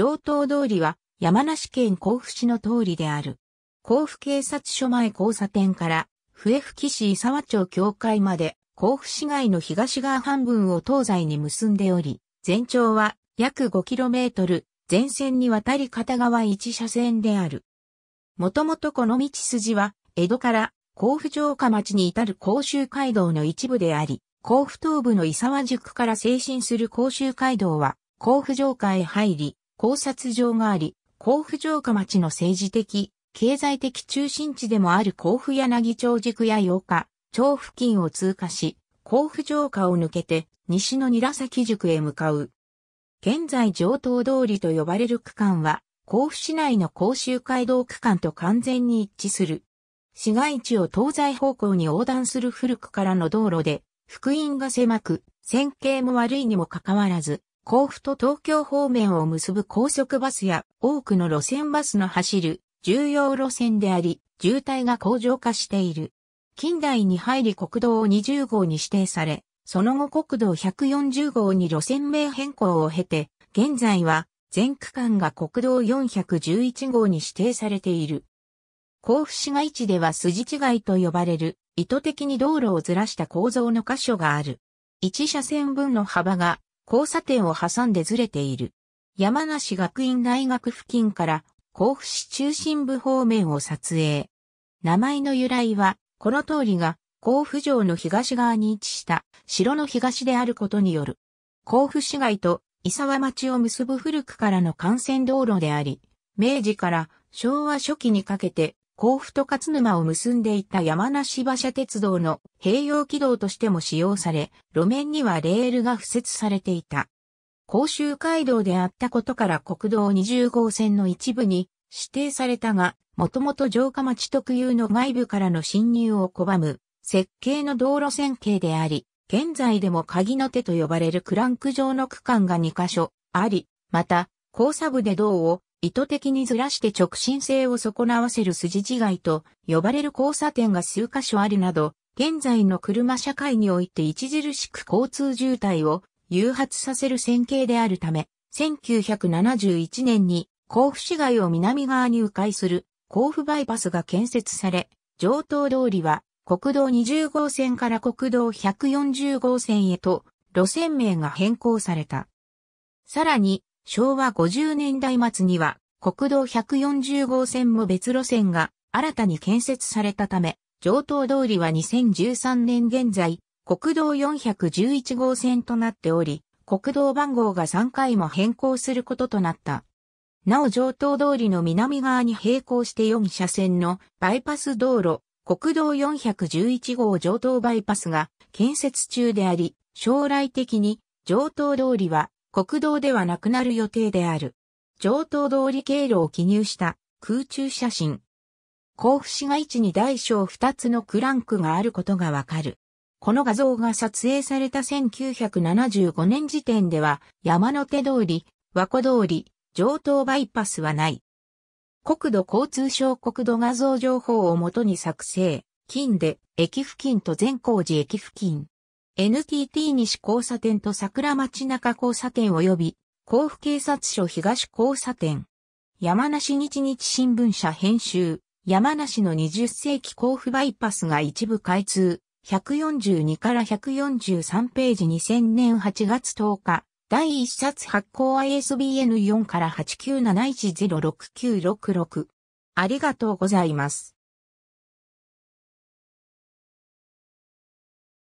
上東通りは山梨県甲府市の通りである。甲府警察署前交差点から笛吹市伊沢町境界まで甲府市街の東側半分を東西に結んでおり、全長は約 5km、全線にわたり片側1車線である。もともとこの道筋は江戸から甲府城下町に至る甲州街道の一部であり、甲府東部の伊沢宿から西進する甲州街道は甲府城下へ入り、考察場があり、甲府城下町の政治的、経済的中心地でもある甲府柳町軸や8日、町付近を通過し、甲府城下を抜けて西の韮崎塾へ向かう。現在上東通りと呼ばれる区間は、甲府市内の甲州街道区間と完全に一致する。市街地を東西方向に横断する古くからの道路で、福音が狭く、線形も悪いにもかかわらず、甲府と東京方面を結ぶ高速バスや多くの路線バスの走る重要路線であり、渋滞が向上化している。近代に入り国道を20号に指定され、その後国道140号に路線名変更を経て、現在は全区間が国道411号に指定されている。甲府市街地では筋違いと呼ばれる意図的に道路をずらした構造の箇所がある。一車線分の幅が交差点を挟んでずれている。山梨学院大学付近から甲府市中心部方面を撮影。名前の由来は、この通りが甲府城の東側に位置した城の東であることによる。甲府市街と伊沢町を結ぶ古くからの幹線道路であり、明治から昭和初期にかけて甲府と勝沼を結んでいた山梨馬車鉄道の併用軌道としても使用され、路面にはレールが付設されていた。甲州街道であったことから国道20号線の一部に指定されたが、もともと城下町特有の外部からの侵入を拒む設計の道路線形であり、現在でも鍵の手と呼ばれるクランク状の区間が2カ所あり、また、交差部で道を意図的にずらして直進性を損なわせる筋違いと呼ばれる交差点が数箇所あるなど、現在の車社会において著しく交通渋滞を誘発させる線形であるため、1971年に甲府市街を南側に迂回する甲府バイパスが建設され、上東通りは国道20号線から国道140号線へと路線名が変更された。さらに昭和50年代末には国道140号線も別路線が新たに建設されたため、上東通りは2013年現在、国道411号線となっており、国道番号が3回も変更することとなった。なお上東通りの南側に並行して4車線のバイパス道路、国道411号上東バイパスが建設中であり、将来的に上東通りは国道ではなくなる予定である。上等通り経路を記入した空中写真。甲府市街地に大小2つのクランクがあることがわかる。この画像が撮影された1975年時点では山手通り、和子通り、上等バイパスはない。国土交通省国土画像情報をもとに作成、近で駅付近と善光寺駅付近。NTT 西交差点と桜町中交差点及び、甲府警察署東交差点。山梨日日新聞社編集、山梨の20世紀甲府バイパスが一部開通、142から143ページ2000年8月10日、第1冊発行 ISBN4 から897106966。ありがとうございます。